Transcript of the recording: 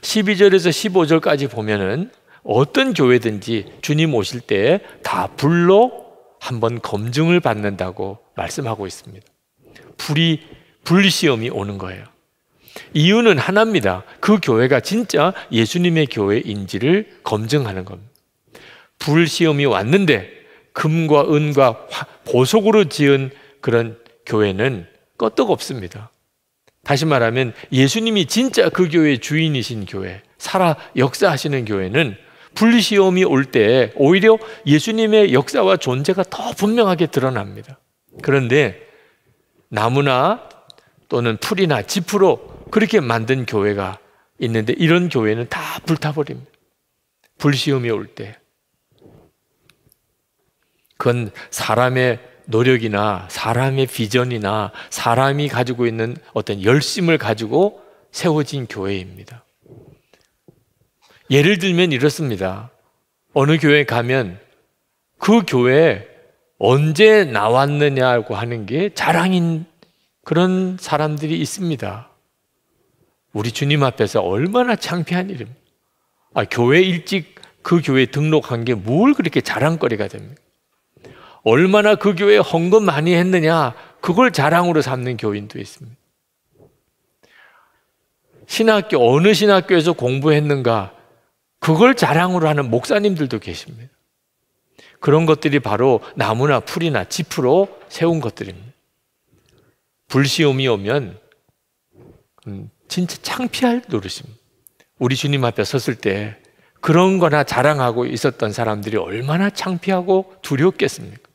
12절에서 15절까지 보면은 어떤 교회든지 주님 오실 때 다 불로 한번 검증을 받는다고 말씀하고 있습니다. 불이 불시험이 오는 거예요. 이유는 하나입니다. 그 교회가 진짜 예수님의 교회인지를 검증하는 겁니다. 불시험이 왔는데 금과 은과 보석으로 지은 그런 교회는 끄떡 없습니다. 다시 말하면 예수님이 진짜 그 교회의 주인이신 교회, 살아 역사하시는 교회는 분리시험이 올 때 오히려 예수님의 역사와 존재가 더 분명하게 드러납니다. 그런데 나무나 또는 풀이나 지프로 그렇게 만든 교회가 있는데 이런 교회는 다 불타버립니다. 불시험이 올 때. 그건 사람의 노력이나 사람의 비전이나 사람이 가지고 있는 어떤 열심을 가지고 세워진 교회입니다. 예를 들면 이렇습니다. 어느 교회 가면 그 교회에 언제 나왔느냐고 하는 게 자랑인 그런 사람들이 있습니다. 우리 주님 앞에서 얼마나 창피한 일입니까? 아, 교회 일찍 그 교회 등록한 게 뭘 그렇게 자랑거리가 됩니까? 얼마나 그 교회에 헌금 많이 했느냐 그걸 자랑으로 삼는 교인도 있습니다. 신학교 어느 신학교에서 공부했는가 그걸 자랑으로 하는 목사님들도 계십니다. 그런 것들이 바로 나무나 풀이나 지프로 세운 것들입니다. 불시험이 오면 음, 진짜 창피할 노릇입니다. 우리 주님 앞에 섰을 때 그런 거나 자랑하고 있었던 사람들이 얼마나 창피하고 두렵겠습니까?